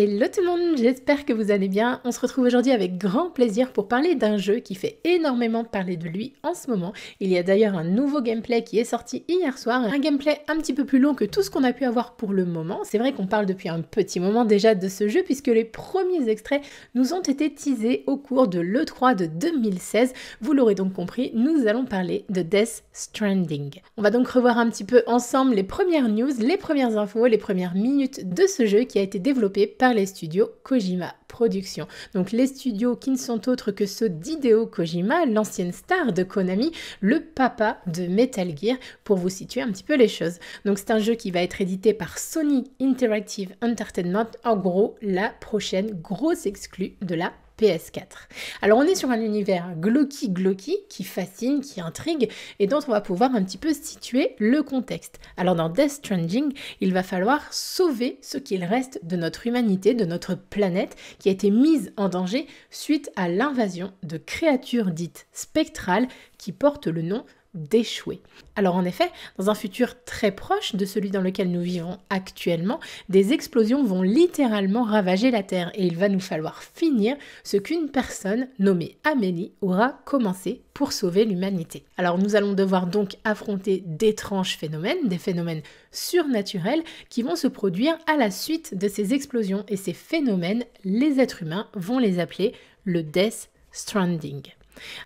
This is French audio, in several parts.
Hello tout le monde, j'espère que vous allez bien. On se retrouve aujourd'hui avec grand plaisir pour parler d'un jeu qui fait énormément parler de lui en ce moment. Il y a d'ailleurs un nouveau gameplay qui est sorti hier soir, un gameplay un petit peu plus long que tout ce qu'on a pu avoir pour le moment. C'est vrai qu'on parle depuis un petit moment déjà de ce jeu puisque les premiers extraits nous ont été teasés au cours de l'E3 de 2016. Vous l'aurez donc compris, nous allons parler de Death Stranding. On va donc revoir un petit peu ensemble les premières news, les premières infos, les premières minutes de ce jeu qui a été développé par les studios Kojima Productions. Donc les studios qui ne sont autres que ceux d'Hideo Kojima, l'ancienne star de Konami, le papa de Metal Gear, pour vous situer un petit peu les choses. Donc c'est un jeu qui va être édité par Sony Interactive Entertainment, en gros la prochaine grosse exclue de la PS4. Alors on est sur un univers glocky-glocky qui fascine, qui intrigue et dont on va pouvoir un petit peu situer le contexte. Alors dans Death Stranding, il va falloir sauver ce qu'il reste de notre humanité, de notre planète qui a été mise en danger suite à l'invasion de créatures dites spectrales qui portent le nom d'échouer. Alors en effet, dans un futur très proche de celui dans lequel nous vivons actuellement, des explosions vont littéralement ravager la Terre et il va nous falloir finir ce qu'une personne nommée Amélie aura commencé pour sauver l'humanité. Alors nous allons devoir donc affronter d'étranges phénomènes, des phénomènes surnaturels qui vont se produire à la suite de ces explosions et ces phénomènes, les êtres humains vont les appeler le Death Stranding.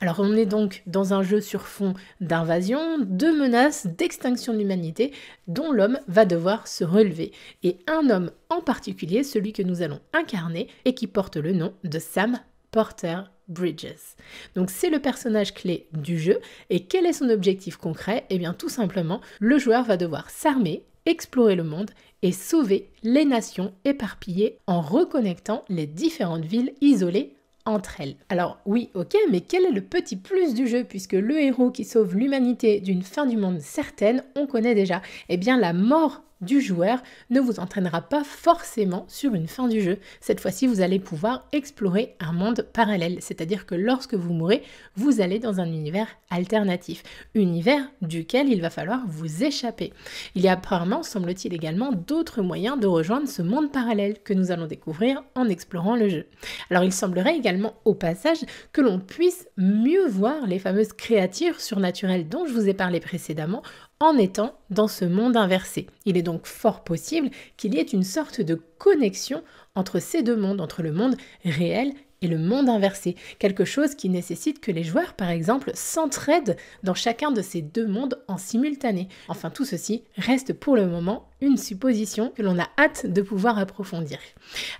Alors on est donc dans un jeu sur fond d'invasion, de menaces, d'extinction de l'humanité, dont l'homme va devoir se relever. Et un homme en particulier, celui que nous allons incarner et qui porte le nom de Sam Porter Bridges. Donc c'est le personnage clé du jeu et quel est son objectif concret Eh bien tout simplement, le joueur va devoir s'armer, explorer le monde et sauver les nations éparpillées en reconnectant les différentes villes isolées entre elles. Alors oui, ok, mais quel est le petit plus du jeu puisque le héros qui sauve l'humanité d'une fin du monde certaine, on connaît déjà Eh bien la mort du joueur ne vous entraînera pas forcément sur une fin du jeu. Cette fois-ci, vous allez pouvoir explorer un monde parallèle, c'est-à-dire que lorsque vous mourrez, vous allez dans un univers alternatif, univers duquel il va falloir vous échapper. Il y a apparemment, semble-t-il également, d'autres moyens de rejoindre ce monde parallèle que nous allons découvrir en explorant le jeu. Alors il semblerait également au passage que l'on puisse mieux voir les fameuses créatures surnaturelles dont je vous ai parlé précédemment en étant dans ce monde inversé. Il est donc fort possible qu'il y ait une sorte de connexion entre ces deux mondes, entre le monde réel et le monde inversé, quelque chose qui nécessite que les joueurs, par exemple, s'entraident dans chacun de ces deux mondes en simultané. Enfin, tout ceci reste pour le moment une supposition que l'on a hâte de pouvoir approfondir.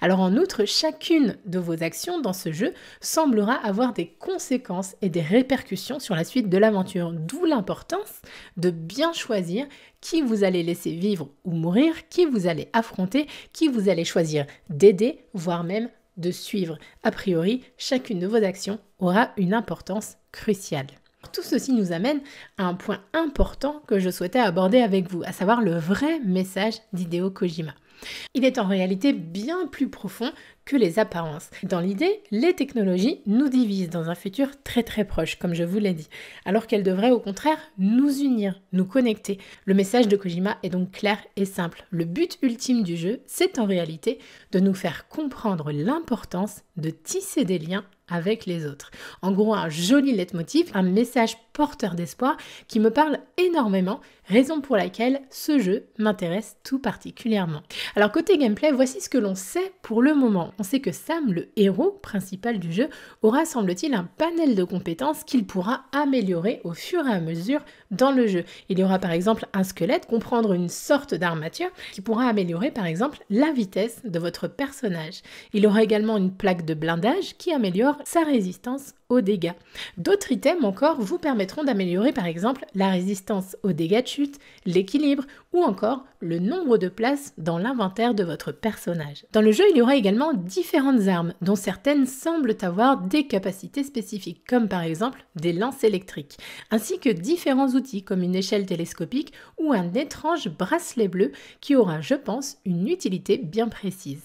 Alors en outre, chacune de vos actions dans ce jeu semblera avoir des conséquences et des répercussions sur la suite de l'aventure, d'où l'importance de bien choisir qui vous allez laisser vivre ou mourir, qui vous allez affronter, qui vous allez choisir d'aider, voire même de suivre. A priori, chacune de vos actions aura une importance cruciale. Tout ceci nous amène à un point important que je souhaitais aborder avec vous, à savoir le vrai message d'Ideo Kojima. Il est en réalité bien plus profond que les apparences. Dans l'idée, les technologies nous divisent dans un futur très très proche, comme je vous l'ai dit, alors qu'elles devraient au contraire nous unir, nous connecter. Le message de Kojima est donc clair et simple. Le but ultime du jeu, c'est en réalité de nous faire comprendre l'importance de tisser des liens avec les autres. En gros, un joli leitmotiv, un message porteur d'espoir qui me parle énormément, raison pour laquelle ce jeu m'intéresse tout particulièrement. Alors côté gameplay, voici ce que l'on sait pour le moment. On sait que Sam, le héros principal du jeu, aura semble-t-il un panel de compétences qu'il pourra améliorer au fur et à mesure dans le jeu. Il y aura par exemple un squelette, comprendre une sorte d'armature qui pourra améliorer par exemple la vitesse de votre personnage. Il aura également une plaque de blindage qui améliore sa résistance aux dégâts. D'autres items encore vous permettent d'améliorer par exemple la résistance aux dégâts de chute, l'équilibre ou encore le nombre de places dans l'inventaire de votre personnage. Dans le jeu, il y aura également différentes armes, dont certaines semblent avoir des capacités spécifiques, comme par exemple des lances électriques, ainsi que différents outils comme une échelle télescopique ou un étrange bracelet bleu qui aura, je pense, une utilité bien précise.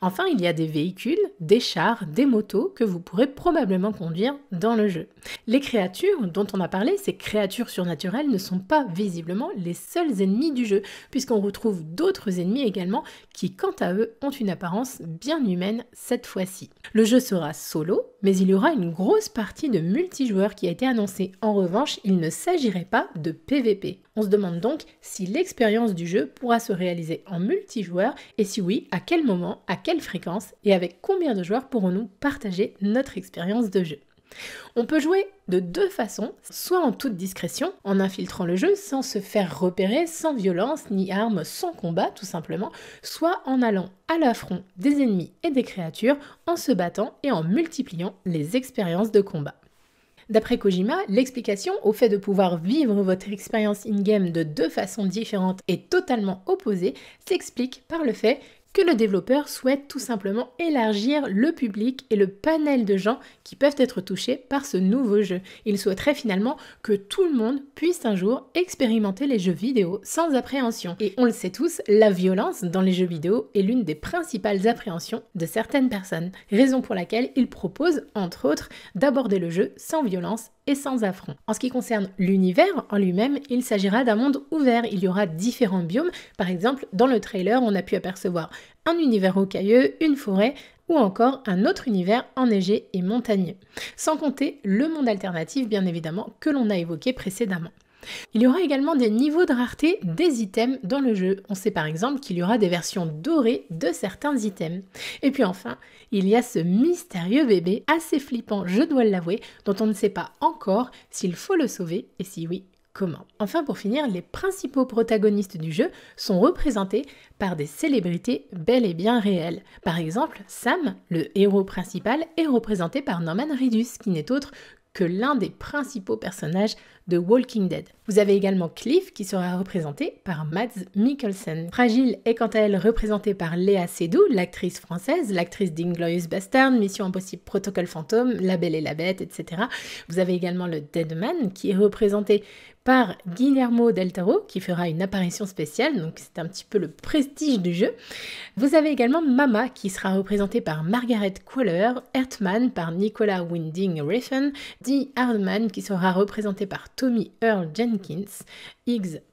Enfin, il y a des véhicules, des chars, des motos que vous pourrez probablement conduire dans le jeu. Les créatures dont on a parlé, ces créatures surnaturelles, ne sont pas visiblement les seuls ennemis du jeu, puisqu'on retrouve d'autres ennemis également qui, quant à eux, ont une apparence bien humaine cette fois-ci. Le jeu sera solo, mais il y aura une grosse partie de multijoueur qui a été annoncée. En revanche, il ne s'agirait pas de PVP. On se demande donc si l'expérience du jeu pourra se réaliser en multijoueur et si oui, à quel moment, à quelle fréquence et avec combien de joueurs pourrons-nous partager notre expérience de jeu. On peut jouer de deux façons, soit en toute discrétion, en infiltrant le jeu sans se faire repérer, sans violence, ni armes, sans combat tout simplement, soit en allant à l'affront des ennemis et des créatures, en se battant et en multipliant les expériences de combat. D'après Kojima, l'explication au fait de pouvoir vivre votre expérience in-game de deux façons différentes et totalement opposées s'explique par le fait que le développeur souhaite tout simplement élargir le public et le panel de gens qui peuvent être touchés par ce nouveau jeu. Il souhaiterait finalement que tout le monde puisse un jour expérimenter les jeux vidéo sans appréhension. Et on le sait tous, la violence dans les jeux vidéo est l'une des principales appréhensions de certaines personnes, raison pour laquelle il propose, entre autres, d'aborder le jeu sans violence sans affront. En ce qui concerne l'univers en lui-même, il s'agira d'un monde ouvert. Il y aura différents biomes. Par exemple, dans le trailer, on a pu apercevoir un univers rocailleux, une forêt, ou encore un autre univers enneigé et montagneux. Sans compter le monde alternatif, bien évidemment, que l'on a évoqué précédemment. Il y aura également des niveaux de rareté des items dans le jeu. On sait par exemple qu'il y aura des versions dorées de certains items. Et puis enfin, il y a ce mystérieux bébé assez flippant, je dois l'avouer, dont on ne sait pas encore s'il faut le sauver et si oui, comment. Enfin, pour finir, les principaux protagonistes du jeu sont représentés par des célébrités bel et bien réelles. Par exemple, Sam, le héros principal, est représenté par Norman Reedus, qui n'est autre que l'un des principaux personnages Walking Dead. Vous avez également Cliff qui sera représenté par Mads Mikkelsen. Fragile est quant à elle représentée par Léa Seydoux, l'actrice française, l'actrice d'Inglorious Bastard, Mission Impossible, Protocole Phantom, La Belle et la Bête, etc. Vous avez également le Deadman qui est représenté par Guillermo del Toro qui fera une apparition spéciale, donc c'est un petit peu le prestige du jeu. Vous avez également Mama qui sera représentée par Margaret Qualler, Hertman par Nicolas Winding Refn, Dee Hardman qui sera représenté par Tommy Earl Jenkins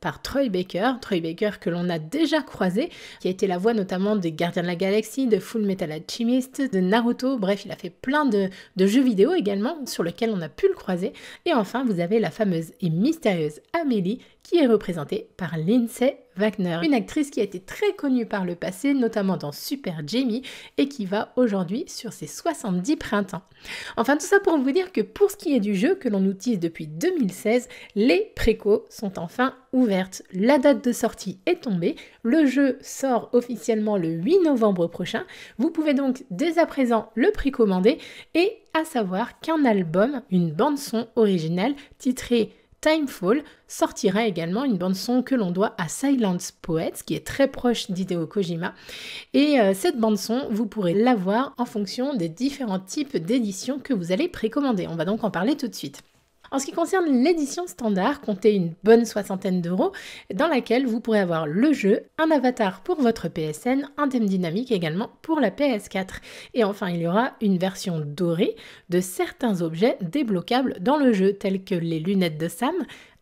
par Troy Baker, Troy Baker que l'on a déjà croisé, qui a été la voix notamment des Gardiens de la Galaxie, de Full Metal Alchemist, de Naruto, bref, il a fait plein de, jeux vidéo également sur lesquels on a pu le croiser. Et enfin, vous avez la fameuse et mystérieuse Amélie qui est représentée par Lindsay Wagner, une actrice qui a été très connue par le passé, notamment dans Super Jimmy et qui va aujourd'hui sur ses 70 printemps. Enfin, tout ça pour vous dire que pour ce qui est du jeu que l'on utilise depuis 2016, les précos sont enfin ouverte. La date de sortie est tombée, le jeu sort officiellement le 8 novembre prochain, vous pouvez donc dès à présent le précommander et à savoir qu'un album, une bande son originale titrée Timefall sortira également une bande-son que l'on doit à Silence Poets, qui est très proche d'Hideo Kojima. Et euh, cette bande-son, vous pourrez l'avoir en fonction des différents types d'éditions que vous allez précommander. On va donc en parler tout de suite. En ce qui concerne l'édition standard, comptez une bonne soixantaine d'euros, dans laquelle vous pourrez avoir le jeu, un avatar pour votre PSN, un thème dynamique également pour la PS4. Et enfin, il y aura une version dorée de certains objets débloquables dans le jeu, tels que les lunettes de Sam,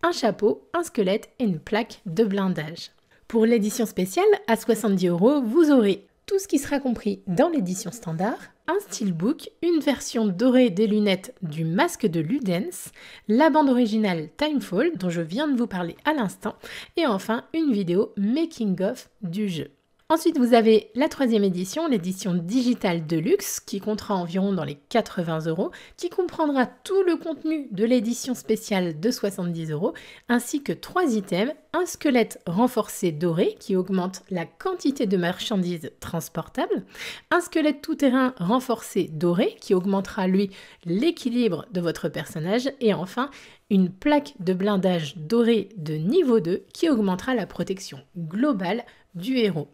un chapeau, un squelette et une plaque de blindage. Pour l'édition spéciale, à 70 euros, vous aurez tout ce qui sera compris dans l'édition standard, un steelbook, une version dorée des lunettes du masque de Ludens, la bande originale Timefall dont je viens de vous parler à l'instant, et enfin une vidéo making of du jeu. Ensuite, vous avez la troisième édition, l'édition digitale de luxe, qui comptera environ dans les 80 euros, qui comprendra tout le contenu de l'édition spéciale de 70 euros, ainsi que trois items, un squelette renforcé doré qui augmente la quantité de marchandises transportables, un squelette tout-terrain renforcé doré qui augmentera lui l'équilibre de votre personnage, et enfin une plaque de blindage doré de niveau 2 qui augmentera la protection globale du héros.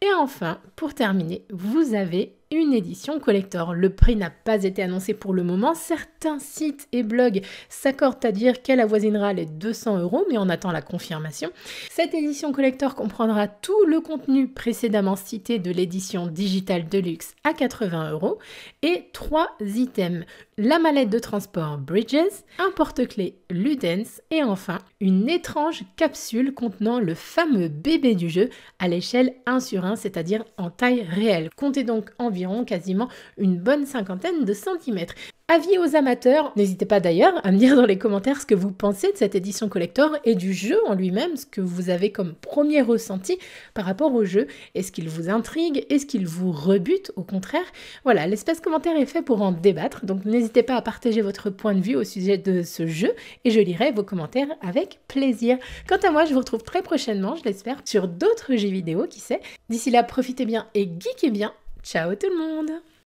Et enfin, pour terminer, vous avez une édition collector. Le prix n'a pas été annoncé pour le moment. Certains sites et blogs s'accordent à dire qu'elle avoisinera les 200 euros, mais on attend la confirmation. Cette édition collector comprendra tout le contenu précédemment cité de l'édition digitale de luxe à 80 euros et trois items la mallette de transport Bridges, un porte-clés Ludens et enfin une étrange capsule contenant le fameux bébé du jeu à l'échelle 1 sur 1, c'est-à-dire en taille réelle. Comptez donc environ quasiment une bonne cinquantaine de centimètres. Avis aux amateurs, n'hésitez pas d'ailleurs à me dire dans les commentaires ce que vous pensez de cette édition collector et du jeu en lui-même, ce que vous avez comme premier ressenti par rapport au jeu. Est-ce qu'il vous intrigue Est-ce qu'il vous rebute au contraire Voilà, l'espace commentaire est fait pour en débattre, donc n'hésitez pas à partager votre point de vue au sujet de ce jeu et je lirai vos commentaires avec plaisir. Quant à moi, je vous retrouve très prochainement, je l'espère, sur d'autres jeux vidéo, qui sait. D'ici là, profitez bien et geekez bien. Ciao tout le monde